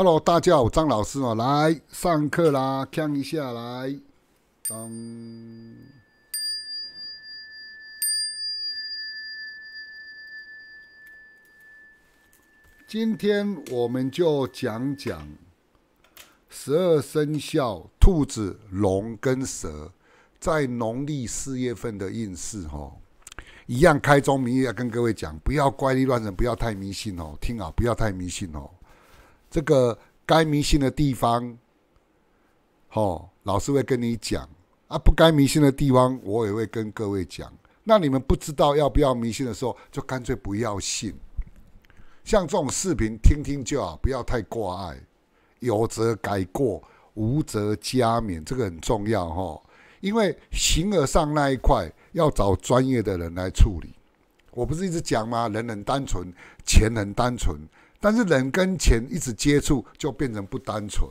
Hello，大家好，张老师哦，来上课啦，看一下来。今天我们就讲讲十二生肖兔子、龙跟蛇在农历四月份的运势哦。一样开宗明义跟各位讲，不要怪力乱神，不要太迷信哦。听啊，不要太迷信哦。这个该迷信的地方，哈，老师会跟你讲啊；不该迷信的地方，我也会跟各位讲。那你们不知道要不要迷信的时候，就干脆不要信。像这种视频，听听就好，不要太挂碍。有则改过，无则加勉，这个很重要哈。因为形而上那一块，要找专业的人来处理。我不是一直讲吗？人很单纯，钱很单纯。但是人跟钱一直接触，就变成不单纯，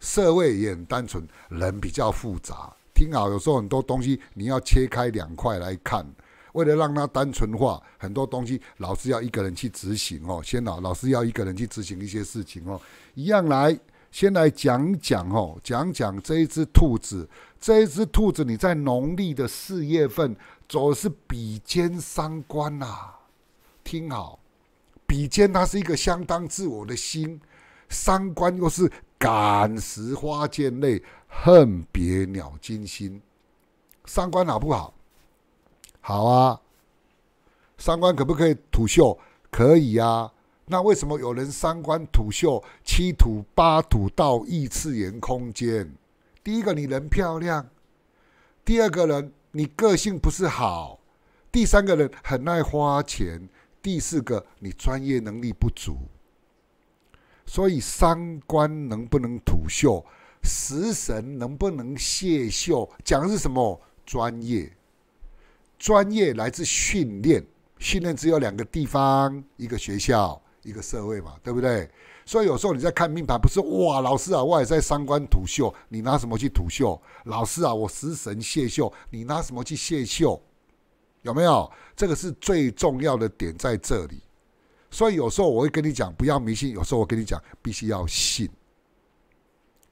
社会也很单纯，人比较复杂。听好，有时候很多东西你要切开两块来看。为了让它单纯化，很多东西老师要一个人去执行哦。先老老师要一个人去执行一些事情哦。一样来，先来讲讲哦，讲讲这一只兔子，这一只兔子你在农历的四月份总是比肩三关呐。听好。比肩，他是一个相当自我的心，三观又是感时花溅泪，恨别鸟惊心。三观好不好？好啊。三观可不可以土秀？可以啊。那为什么有人三观土秀，七土八土到异次元空间？第一个，你人漂亮；第二个人，你个性不是好；第三个人，很爱花钱。第四个，你专业能力不足，所以三官能不能土秀，食神能不能泄秀，讲的是什么？专业，专业来自训练，训练只有两个地方，一个学校，一个社会嘛，对不对？所以有时候你在看命盘，不是哇，老师啊，我也在三官土秀，你拿什么去土秀？老师啊，我食神泄秀，你拿什么去泄秀？有没有？这个是最重要的点在这里，所以有时候我会跟你讲不要迷信，有时候我跟你讲必须要信。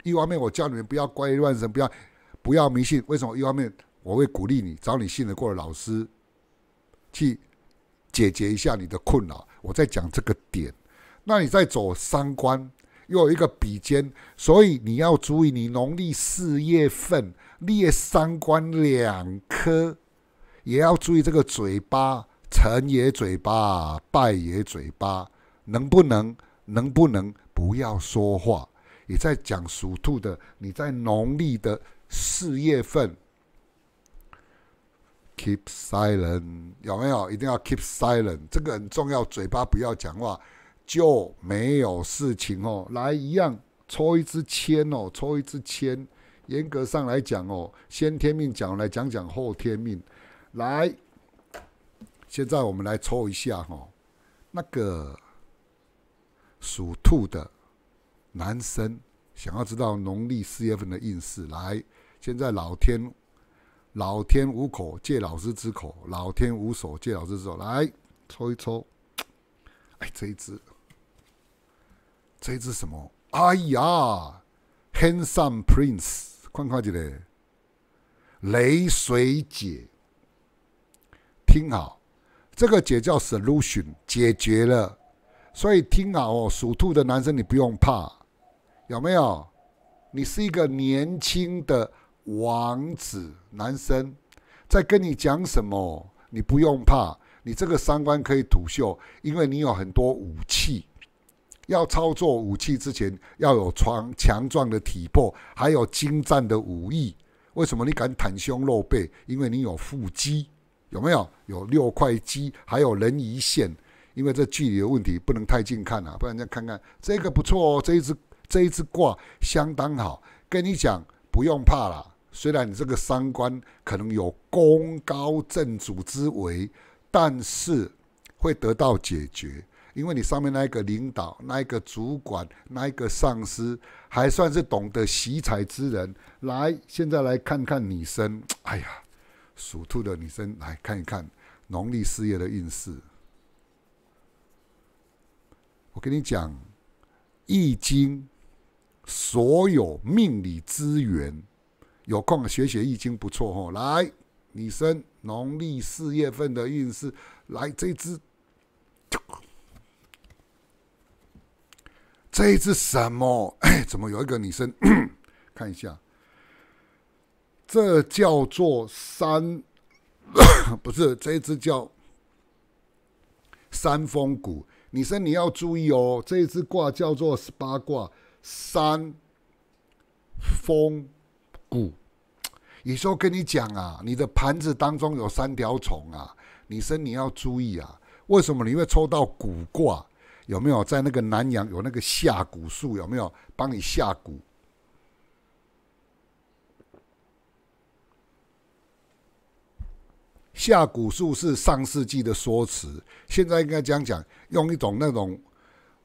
一方面我教你们不要怪乱神，不要不要迷信。为什么？一方面我会鼓励你找你信得过的老师去解决一下你的困扰。我在讲这个点，那你在走三关又有一个比肩，所以你要注意，你农历四月份列三关两颗。也要注意这个嘴巴，成也嘴巴，败也嘴巴，能不能，能不能不要说话？你在讲属兔的，你在农历的四月份，keep silent 有没有？一定要 keep silent，这个很重要，嘴巴不要讲话就没有事情哦。来一样，抽一支签哦，抽一支签。严格上来讲哦，先天命讲，来讲讲后天命。来，现在我们来抽一下哈，那个属兔的男生想要知道农历四月份的运势。来，现在老天，老天无口，借老师之口；老天无手，借老师之手。来，抽一抽。哎，这一只，这一只什么？哎呀，handsome prince，快快点嘞？雷水姐。听好，这个解叫 solution，解决了。所以听好哦，属兔的男生你不用怕，有没有？你是一个年轻的王子，男生在跟你讲什么？你不用怕，你这个三观可以吐秀，因为你有很多武器。要操作武器之前，要有强强壮的体魄，还有精湛的武艺。为什么你敢袒胸露背？因为你有腹肌。有没有有六块肌，还有人鱼线？因为这距离的问题，不能太近看啊，不然再看看这个不错哦，这一只这一只卦相当好。跟你讲，不用怕了，虽然你这个三观可能有功高震主之危，但是会得到解决，因为你上面那个领导、那个主管、那一个上司还算是懂得惜彩之人。来，现在来看看女生，哎呀。属兔的女生来看一看农历四月的运势。我跟你讲，《易经》所有命理资源，有空学学《易经》不错哦。来，女生，农历四月份的运势。来，这只，这只什么？哎，怎么有一个女生？看一下。这叫做三，不是这一叫三风谷。女生你要注意哦，这一卦叫做八卦三风谷。有时候跟你讲啊，你的盘子当中有三条虫啊，女生你要注意啊。为什么你会抽到蛊卦？有没有在那个南阳有那个下蛊术？有没有帮你下蛊？下蛊术是上世纪的说辞，现在应该这样讲：用一种那种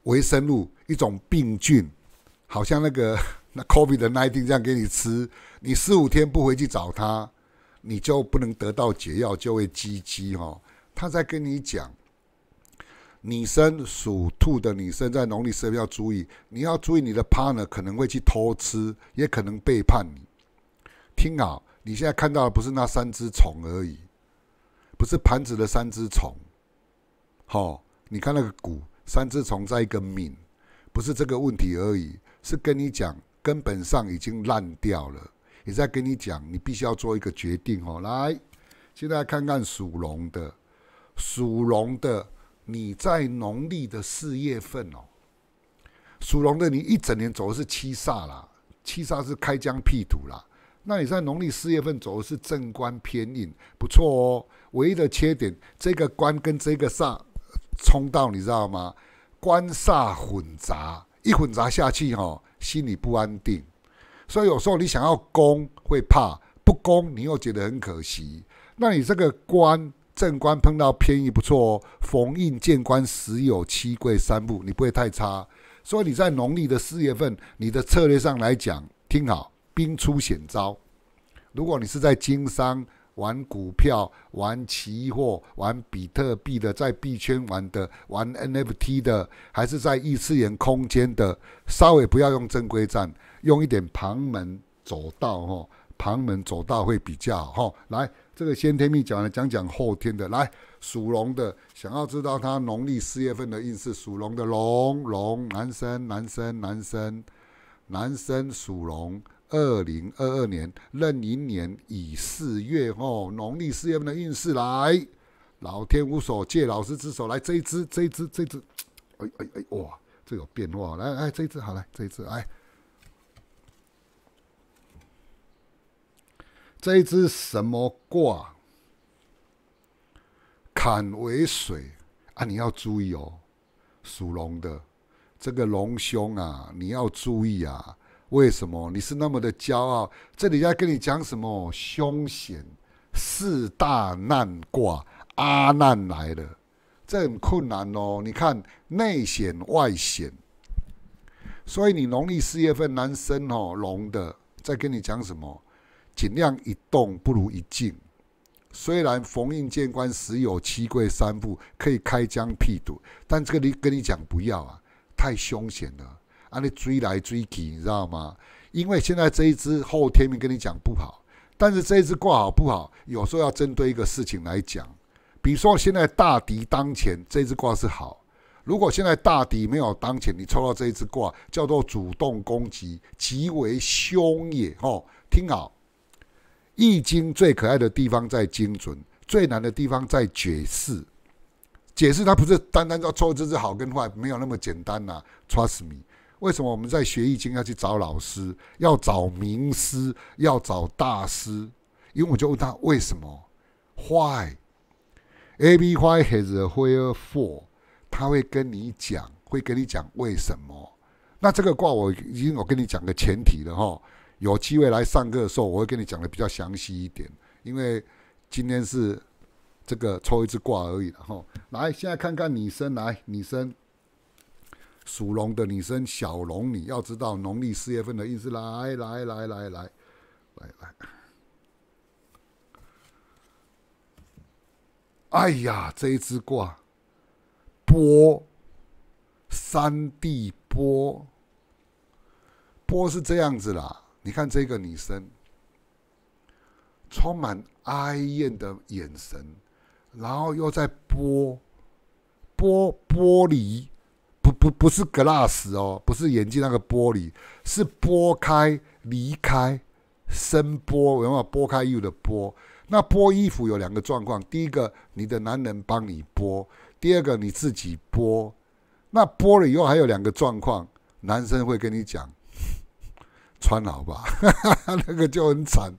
微生物，一种病菌，好像那个那 COVID nineteen 这样给你吃，你四五天不回去找他，你就不能得到解药，就会鸡鸡哈。他在跟你讲，女生属兔的女生在农历十月要注意，你要注意你的 partner 可能会去偷吃，也可能背叛你。听好，你现在看到的不是那三只虫而已。不是盘子的三只虫，好，你看那个骨三只虫在一个皿，不是这个问题而已，是跟你讲根本上已经烂掉了，也在跟你讲，你必须要做一个决定哦。来，现在看看属龙的，属龙的，你在农历的四月份哦，属龙的你一整年走的是七煞啦，七煞是开疆辟土啦。那你在农历四月份走的是正官偏印，不错哦。唯一的缺点，这个官跟这个煞冲到，你知道吗？官煞混杂，一混杂下去哦，心里不安定。所以有时候你想要攻，会怕；不攻，你又觉得很可惜。那你这个官正官碰到偏印，不错哦。逢印见官，十有七贵三不，你不会太差。所以你在农历的四月份，你的策略上来讲，听好。兵出险招。如果你是在经商、玩股票、玩期货、玩比特币的，在币圈玩的、玩 NFT 的，还是在异次元空间的，稍微不要用正规战，用一点旁门走道哦，旁门走道会比较好。哈，来，这个先天命讲完，讲讲后天的。来，属龙的，想要知道他农历四月份的运势，属龙的龙龙，男生男生男生男生属龙。二零二二年壬寅年乙巳月哦，农历四月份的运势来，老天无所借老师之手来，这一支这一支这一支，哎哎哎哇，这有变化，来来这一支好来这一支哎，这一支什么卦？坎为水啊，你要注意哦，属龙的这个龙兄啊，你要注意啊。为什么你是那么的骄傲？这里要跟你讲什么凶险？四大难卦，阿难来了，这很困难哦。你看内险外险，所以你农历四月份，男生哦龙的，在跟你讲什么？尽量一动不如一静。虽然逢印见官，时有七贵三富，可以开疆辟土，但这个你跟你讲不要啊，太凶险了。啊，你追来追去，你知道吗？因为现在这一只后天命跟你讲不好，但是这一只卦好不好，有时候要针对一个事情来讲。比如说现在大敌当前，这只卦是好；如果现在大敌没有当前，你抽到这一只卦，叫做主动攻击，极为凶也。哦，听好，《易经》最可爱的地方在精准，最难的地方在解释。解释它不是单单要抽这只好跟坏，没有那么简单呐。Trust me。为什么我们在学易经要去找老师，要找名师，要找大师？因为我就问他为什么？Why？A B y has a h a i e for？他会跟你讲，会跟你讲为什么？那这个卦我已经我跟你讲个前提了哈，有机会来上课的时候，我会跟你讲的比较详细一点。因为今天是这个抽一次卦而已了哈。来，现在看看女生，来女生。属龙的女生，小龙女，要知道农历四月份的意思，来来来来来来来！哎呀，这一只卦，波，三地波，波是这样子啦。你看这个女生，充满哀怨的眼神，然后又在剥，剥剥离。不不是 glass 哦，不是眼镜那个玻璃，是拨开离开声波，然后拨开衣服的拨。那拨衣服有两个状况：第一个，你的男人帮你拨；第二个，你自己拨。那拨了以后还有两个状况，男生会跟你讲穿好吧，那个就很惨。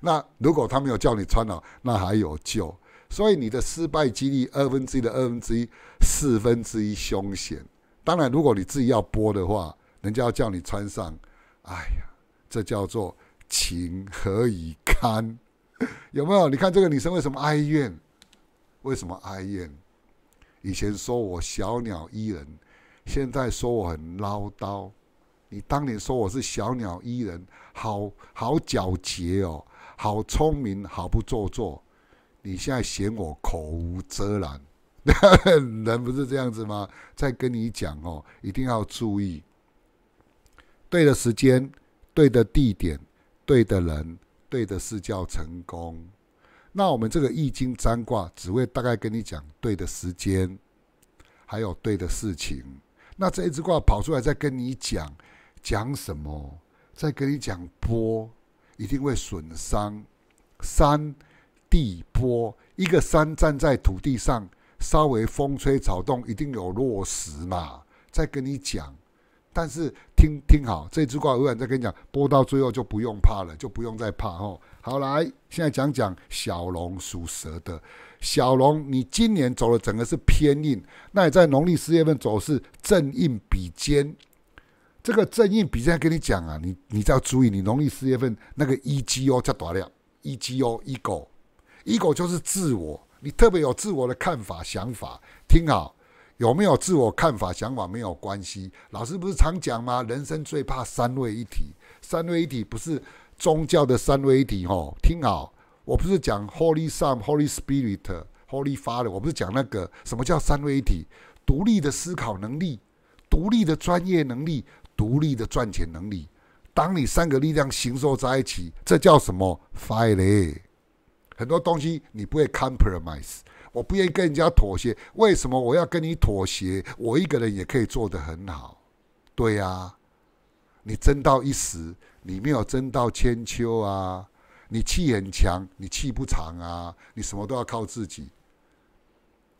那如果他没有叫你穿好，那还有救。所以你的失败几率二分之一的二分之一四分之一凶险。当然，如果你自己要播的话，人家要叫你穿上，哎呀，这叫做情何以堪？有没有？你看这个女生为什么哀怨？为什么哀怨？以前说我小鸟依人，现在说我很唠叨。你当年说我是小鸟依人，好好皎洁哦，好聪明，好不做作。你现在嫌我口无遮拦。人不是这样子吗？再跟你讲哦，一定要注意，对的时间、对的地点、对的人、对的事叫成功。那我们这个易经占卦，只会大概跟你讲对的时间，还有对的事情。那这一只卦跑出来再跟你讲，讲什么？再跟你讲波一定会损伤，山地波，一个山站在土地上。稍微风吹草动，一定有落实嘛。再跟你讲，但是听听好，这只卦远再跟你讲，播到最后就不用怕了，就不用再怕哦。好来，现在讲讲小龙属蛇的小龙，你今年走的整个是偏硬，那你在农历四月份走势正硬比肩。这个正印比肩，跟你讲啊，你你要注意，你农历四月份那个 E G O 加大量 O ego，ego 就是自我。你特别有自我的看法、想法，听好，有没有自我看法、想法没有关系。老师不是常讲吗？人生最怕三位一体，三位一体不是宗教的三位一体哦。听好，我不是讲 Holy Son、Holy Spirit、Holy Father，我不是讲那个什么叫三位一体。独立的思考能力、独立的专业能力、独立的赚钱能力，当你三个力量行受在一起，这叫什么？r e 很多东西你不会 compromise，我不愿意跟人家妥协。为什么我要跟你妥协？我一个人也可以做得很好，对呀。你争到一时，你没有争到千秋啊。你气很强，你气不长啊。你什么都要靠自己。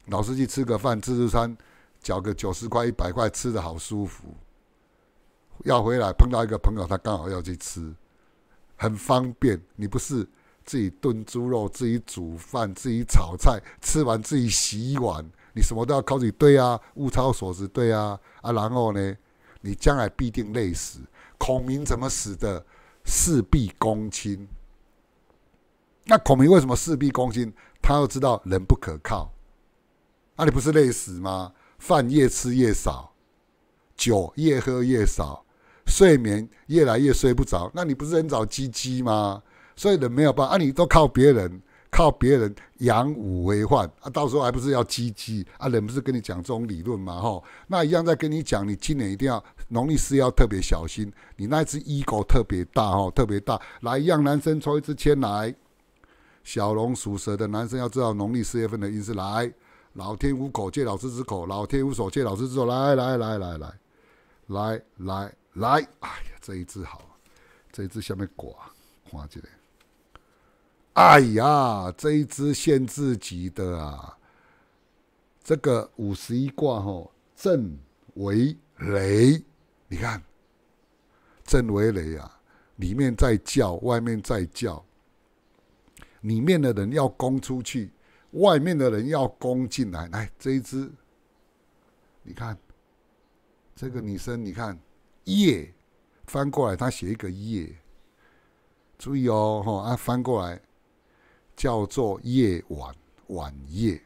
老是去吃个饭自助餐，缴个九十块一百块，吃的好舒服。要回来碰到一个朋友，他刚好要去吃，很方便。你不是。自己炖猪肉，自己煮饭，自己炒菜，吃完自己洗碗，你什么都要靠自己。对啊，物超所值，对啊。啊，然后呢，你将来必定累死。孔明怎么死的？事必躬亲。那孔明为什么事必躬亲？他要知道人不可靠。啊，你不是累死吗？饭越吃越少，酒越喝越少，睡眠越来越睡不着，那你不是很找鸡鸡吗？所以人没有办法啊，你都靠别人，靠别人养虎为患啊，到时候还不是要积极啊？人不是跟你讲这种理论嘛？吼，那一样在跟你讲，你今年一定要农历四要特别小心，你那只一狗特别大哦，特别大。来，一样男生抽一支签来，小龙属蛇的男生要知道农历四月份的意思。来，老天无口，借老师之口；老天无手，借老师之手。来来来来来，来来来，哎呀，这一只好，这一只下面挂，挂起来。哎呀，这一只限制级的啊，这个五十一卦吼，震为雷，你看，震为雷啊，里面在叫，外面在叫，里面的人要攻出去，外面的人要攻进来，来这一只，你看，这个女生你看，夜翻过来，她写一个夜，注意哦，哈啊翻过来。叫做夜晚晚夜，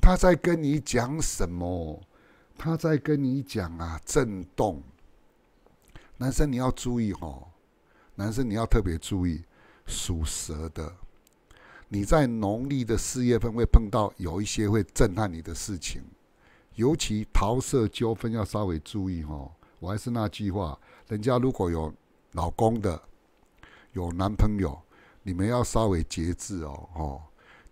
他在跟你讲什么？他在跟你讲啊，震动。男生你要注意哦，男生你要特别注意属蛇的。你在农历的四月份会碰到有一些会震撼你的事情，尤其桃色纠纷要稍微注意哦。我还是那句话，人家如果有老公的，有男朋友。你们要稍微节制哦，哦，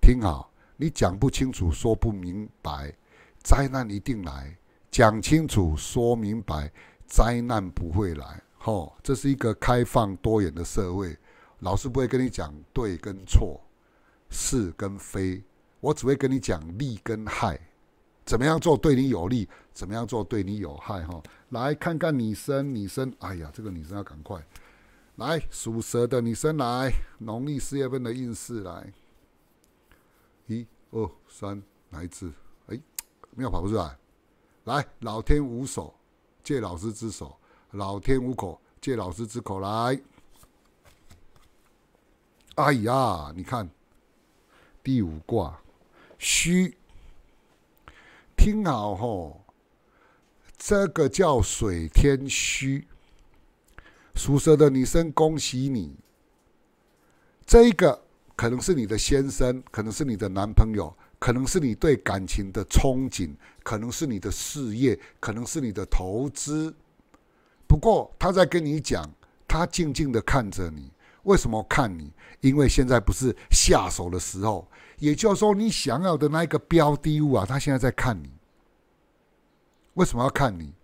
听好，你讲不清楚，说不明白，灾难一定来；讲清楚，说明白，灾难不会来。吼，这是一个开放多元的社会，老师不会跟你讲对跟错，是跟非，我只会跟你讲利跟害，怎么样做对你有利，怎么样做对你有害。哈，来看看女生，女生，哎呀，这个女生要赶快。来，属蛇的女生来，农历四月份的运势来，一二三，来一次。哎，没有跑不出来。来，老天无手，借老师之手；老天无口，借老师之口。来，哎呀，你看第五卦，虚。听好吼，这个叫水天虚。属蛇的女生，恭喜你。这一个可能是你的先生，可能是你的男朋友，可能是你对感情的憧憬，可能是你的事业，可能是你的投资。不过他在跟你讲，他静静的看着你，为什么看你？因为现在不是下手的时候。也就是说，你想要的那个标的物啊，他现在在看你。为什么要看你？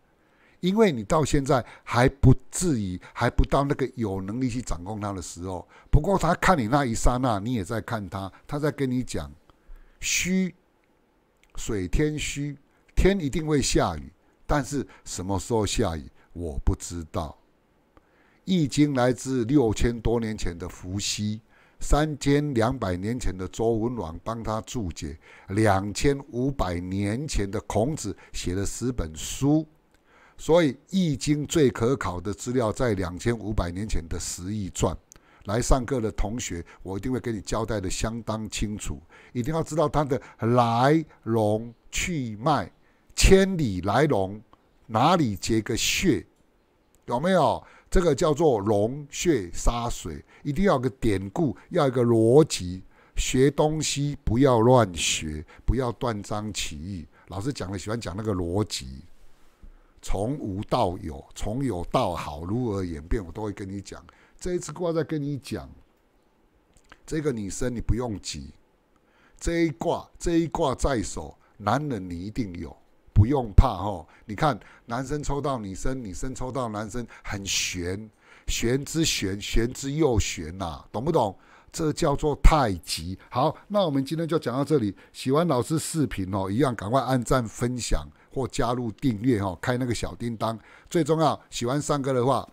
因为你到现在还不至于，还不到那个有能力去掌控他的时候。不过他看你那一刹那，你也在看他，他在跟你讲虚，水天虚，天一定会下雨，但是什么时候下雨我不知道。《易经》来自六千多年前的伏羲，三千两百年前的周文王帮他注解，两千五百年前的孔子写了十本书。所以《易经》最可考的资料在两千五百年前的《十翼传》。来上课的同学，我一定会给你交代的相当清楚。一定要知道它的来龙去脉，千里来龙哪里结个穴，有没有？这个叫做龙穴沙水，一定要个典故，要一个逻辑。学东西不要乱学，不要断章取义。老师讲的喜欢讲那个逻辑。从无到有，从有到好，如何演变，我都会跟你讲。这一次卦在跟你讲，这个女生你不用急，这一卦这一卦在手，男人你一定有，不用怕哦。你看，男生抽到女生，女生抽到男生，很玄，玄之玄，玄之又玄呐，懂不懂？这叫做太极。好，那我们今天就讲到这里。喜欢老师视频哦，一样赶快按赞分享。或加入订阅哈，开那个小叮当。最重要，喜欢三哥的话，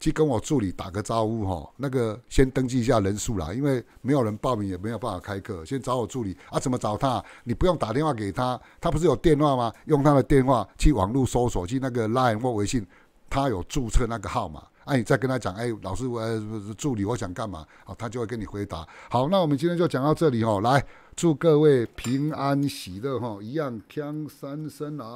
去跟我助理打个招呼哈。那个先登记一下人数啦，因为没有人报名也没有办法开课。先找我助理啊，怎么找他？你不用打电话给他，他不是有电话吗？用他的电话去网络搜索，去那个 LINE 或微信，他有注册那个号码。哎，再跟他讲，哎，老师，我助理，我想干嘛？好，他就会跟你回答。好，那我们今天就讲到这里哦。来，祝各位平安喜乐哈，一样天三声来。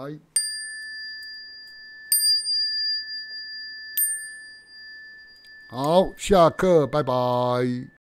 好，下课，拜拜。